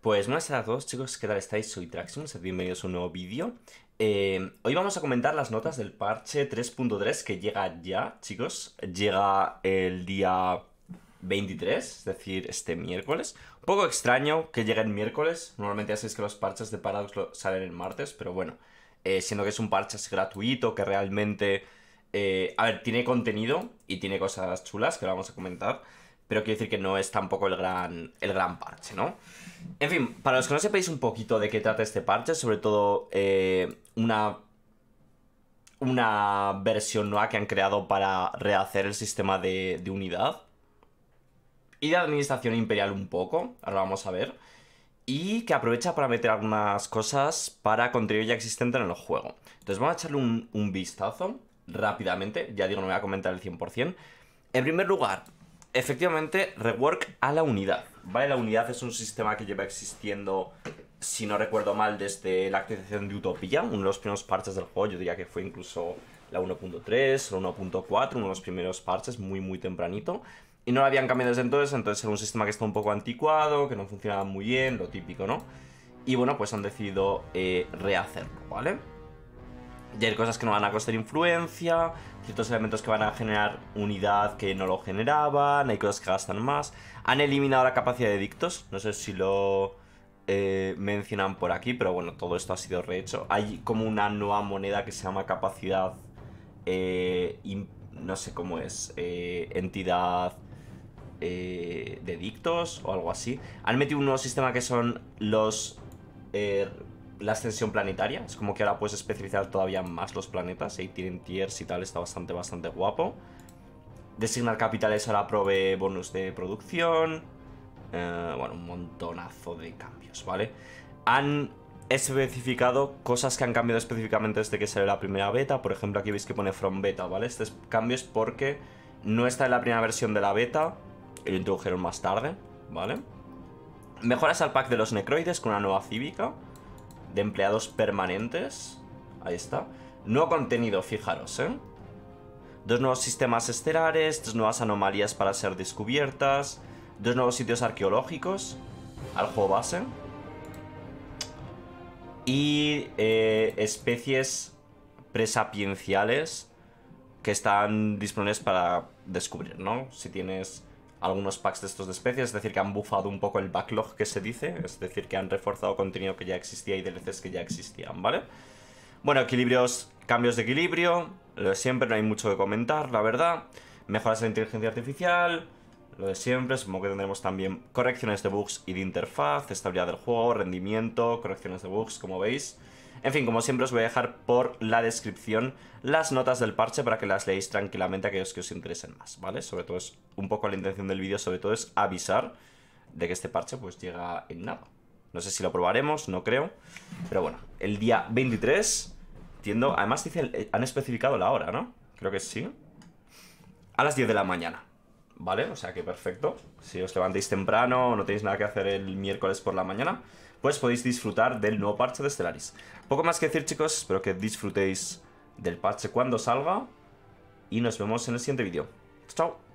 Pues buenas a todos chicos, ¿qué tal estáis? Soy Traximus, bienvenidos a un nuevo vídeo. Eh, hoy vamos a comentar las notas del parche 3.3 que llega ya, chicos. Llega el día 23, es decir, este miércoles. Un poco extraño que llegue el miércoles, normalmente ya sabéis que los parches de Paradox salen el martes, pero bueno, eh, siendo que es un parche gratuito, que realmente... Eh, a ver, tiene contenido y tiene cosas chulas que lo vamos a comentar pero quiero decir que no es tampoco el gran, el gran parche, ¿no? En fin, para los que no sepáis un poquito de qué trata este parche, sobre todo eh, una, una versión nueva que han creado para rehacer el sistema de, unidad y de administración imperial un poco, ahora vamos a ver, y que aprovecha para meter algunas cosas para contenido ya existente en el juego. Entonces vamos a echarle un, un vistazo rápidamente, ya digo, no voy a comentar el 100%. En primer lugar, Efectivamente, rework a la unidad. ¿vale? La unidad es un sistema que lleva existiendo, si no recuerdo mal, desde la actualización de Utopia, uno de los primeros parches del juego, yo diría que fue incluso la 1.3, la 1.4, uno de los primeros parches, muy muy tempranito. Y no lo habían cambiado desde entonces, entonces era un sistema que está un poco anticuado, que no funcionaba muy bien, lo típico, ¿no? Y bueno, pues han decidido eh, rehacerlo, ¿vale? Y hay cosas que no van a costar influencia, ciertos elementos que van a generar unidad que no lo generaban, hay cosas que gastan más. Han eliminado la capacidad de dictos, no sé si lo eh, mencionan por aquí, pero bueno, todo esto ha sido rehecho. Hay como una nueva moneda que se llama capacidad, eh, no sé cómo es, eh, entidad... Eh, de dictos o algo así. Han metido un nuevo sistema que son los la extensión planetaria. Es como que ahora puedes especificar todavía más los planetas. Ahí tienen tiers y tal, está bastante, bastante guapo. Designar capitales ahora provee bonus de producción. Eh, bueno, un montonazo de cambios, ¿vale? Han especificado cosas que han cambiado específicamente desde que salió la primera beta. Por ejemplo, aquí veis que pone From Beta, ¿vale? Este cambio es porque no está en la primera versión de la beta. Y lo introdujeron más tarde, ¿vale? Mejoras al pack de los necroides con una nueva cívica de empleados permanentes. Ahí está. Nuevo contenido, fijaros, ¿eh? Dos nuevos sistemas estelares, dos nuevas anomalías para ser descubiertas, dos nuevos sitios arqueológicos al juego base. Y eh, especies presapienciales que están disponibles para descubrir, ¿no? Si tienes algunos packs de estos de especies, es decir, que han bufado un poco el backlog que se dice, es decir, que han reforzado contenido que ya existía y DLCs que ya existían, ¿vale? Bueno, equilibrios, cambios de equilibrio, lo de siempre, no hay mucho que comentar, la verdad. Mejoras de inteligencia artificial, lo de siempre, supongo que tendremos también correcciones de bugs y de interfaz, estabilidad del juego, rendimiento, correcciones de bugs, como veis. En fin, como siempre os voy a dejar por la descripción las notas del parche para que las leáis tranquilamente a aquellos que os interesen más, ¿vale? Sobre todo es un poco la intención del vídeo, sobre todo es avisar de que este parche pues llega en nada. No sé si lo probaremos, no creo. Pero bueno, el día 23, entiendo, además dicen, eh, han especificado la hora, ¿no? Creo que sí. A las 10 de la mañana. ¿vale? O sea que perfecto. Si os levantáis temprano, no tenéis nada que hacer el miércoles por la mañana, pues podéis disfrutar del nuevo parche de Stellaris. Poco más que decir, chicos. Espero que disfrutéis del parche cuando salga. Y nos vemos en el siguiente vídeo. Chao.